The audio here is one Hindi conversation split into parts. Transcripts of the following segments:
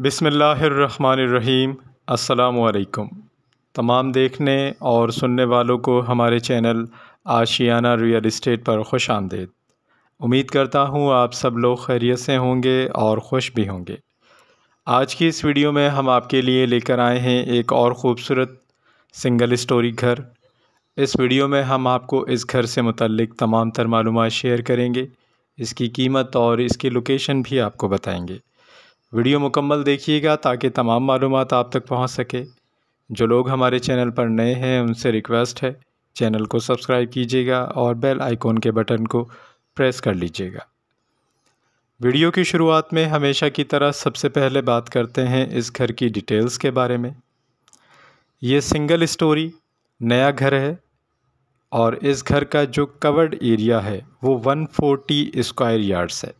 बिसमीम् अल्लाम तमाम देखने और सुनने वालों को हमारे चैनल आशियाना रियल इस्टेट पर खुश आमदेद उम्मीद करता हूँ आप सब लोग खैरियत से होंगे और खुश भी होंगे आज की इस वीडियो में हम आपके लिए लेकर आए हैं एक और ख़ूबसूरत सिंगल स्टोरी घर इस वीडियो में हम आपको इस घर से मुतलक तमाम तर मालूम शेयर करेंगे इसकी कीमत और इसकी लोकेशन भी आपको बताएंगे वीडियो मुकम्मल देखिएगा ताकि तमाम मालूम आप तक पहुँच सके जो लोग हमारे चैनल पर नए हैं उनसे रिक्वेस्ट है चैनल को सब्सक्राइब कीजिएगा और बेल आइकॉन के बटन को प्रेस कर लीजिएगा वीडियो की शुरुआत में हमेशा की तरह सबसे पहले बात करते हैं इस घर की डिटेल्स के बारे में ये सिंगल स्टोरी नया घर है और इस घर का जो कवर्ड एरिया है वो 140 स्क्वायर यार्ड्स है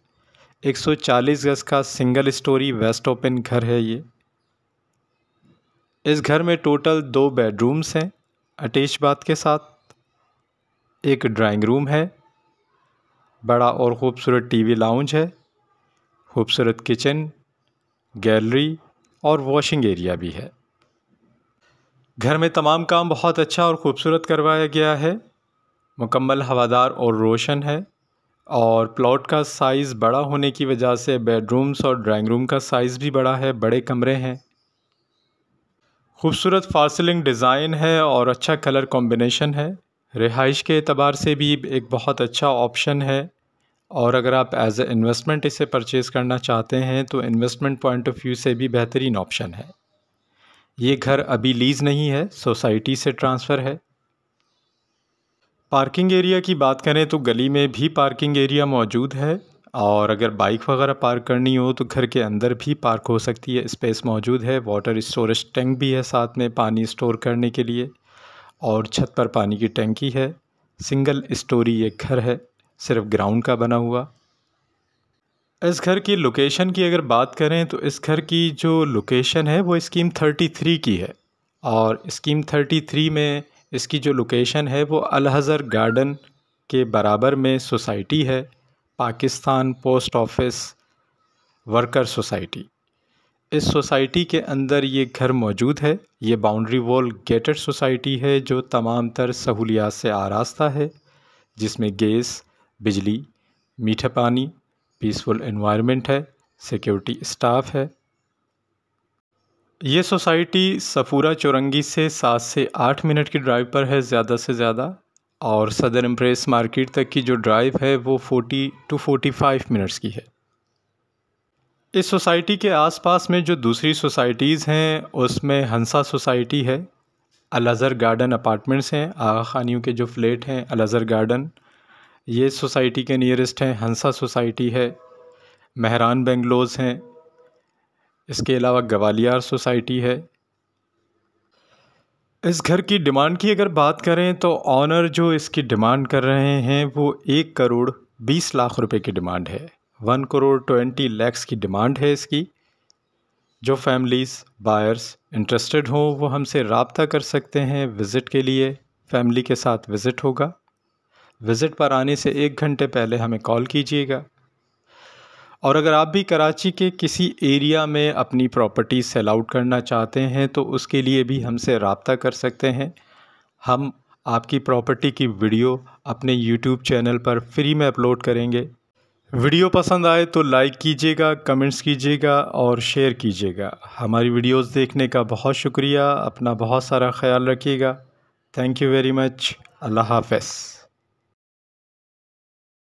140 गज का सिंगल स्टोरी वेस्ट ओपन घर है ये इस घर में टोटल दो बेडरूम्स हैं अटैच बाथ के साथ एक ड्राइंग रूम है बड़ा और ख़ूबसूरत टीवी लाउंज है खूबसूरत किचन गैलरी और वॉशिंग एरिया भी है घर में तमाम काम बहुत अच्छा और ख़ूबसूरत करवाया गया है मुकम्मल हवादार और रोशन है और प्लॉट का साइज़ बड़ा होने की वजह से बेडरूम्स और ड्राइंग रूम का साइज़ भी बड़ा है बड़े कमरे हैं खूबसूरत फासलिंग डिज़ाइन है और अच्छा कलर कॉम्बिनेशन है रिहाइश के अतबार से भी एक बहुत अच्छा ऑप्शन है और अगर आप एज ए इन्वेस्टमेंट इसे परचेज़ करना चाहते हैं तो इन्वेस्टमेंट पॉइंट ऑफ व्यू से भी बेहतरीन ऑप्शन है ये घर अभी लीज़ नहीं है सोसाइटी से ट्रांसफ़र है पार्किंग एरिया की बात करें तो गली में भी पार्किंग एरिया मौजूद है और अगर बाइक वगैरह पार्क करनी हो तो घर के अंदर भी पार्क हो सकती है स्पेस मौजूद है वाटर स्टोरेज टैंक भी है साथ में पानी स्टोर करने के लिए और छत पर पानी की टंकी है सिंगल स्टोरी एक घर है सिर्फ ग्राउंड का बना हुआ इस घर की लोकेशन की अगर बात करें तो इस घर की जो लोकेशन है वो स्कीम थ्री की है और स्कीम थ्री में इसकी जो लोकेशन है वो अलहज़र गार्डन के बराबर में सोसाइटी है Pakistan post office worker society इस सोसाइटी के अंदर ये घर मौजूद है ये बाउंड्री वॉल गेटेड सोसाइटी है जो तमाम तर सहूलियात से आरास्ता है जिसमें गैस बिजली मीठा पानी पीसफुल इन्वायरमेंट है सिक्योरिटी स्टाफ है ये सोसाइटी सफूरा चौरंगी से सात से आठ मिनट की ड्राइव पर है ज़्यादा से ज़्यादा और सदर एम्प्रेस मार्केट तक की जो ड्राइव है वो forty to forty five minutes की है इस सोसाइटी के आसपास में जो दूसरी सोसाइटीज़ हैं उसमें हंसा सोसाइटी है अलज़र गार्डन अपार्टमेंट्स हैं आगा खानियों के जो फ्लैट हैं अलज़र गार्डन ये सोसाइटी के नियरेस्ट हैं हंसा सोसाइटी है मेहरान बेंगलोज हैं इसके अलावा ग्वालियर सोसाइटी है इस घर की डिमांड की अगर बात करें तो ऑनर जो इसकी डिमांड कर रहे हैं वो एक करोड़ बीस लाख रुपए की डिमांड है वन करोड़ ट्वेंटी लैक्स की डिमांड है इसकी जो फैमिलीज़ बायर्स इंटरेस्टेड हों वो हमसे रबता कर सकते हैं विज़िट के लिए फैमिली के साथ विज़िट होगा विज़िट पर आने से एक घंटे पहले हमें कॉल कीजिएगा और अगर आप भी कराची के किसी एरिया में अपनी प्रॉपर्टी सेल आउट करना चाहते हैं तो उसके लिए भी हमसे रबता कर सकते हैं हम आपकी प्रॉपर्टी की वीडियो अपने यूट्यूब चैनल पर फ्री में अपलोड करेंगे वीडियो पसंद आए तो लाइक कीजिएगा कमेंट्स कीजिएगा और शेयर कीजिएगा हमारी वीडियोस देखने का बहुत शुक्रिया अपना बहुत सारा ख्याल रखिएगा थैंक यू वेरी मच अल्लाह हाफ़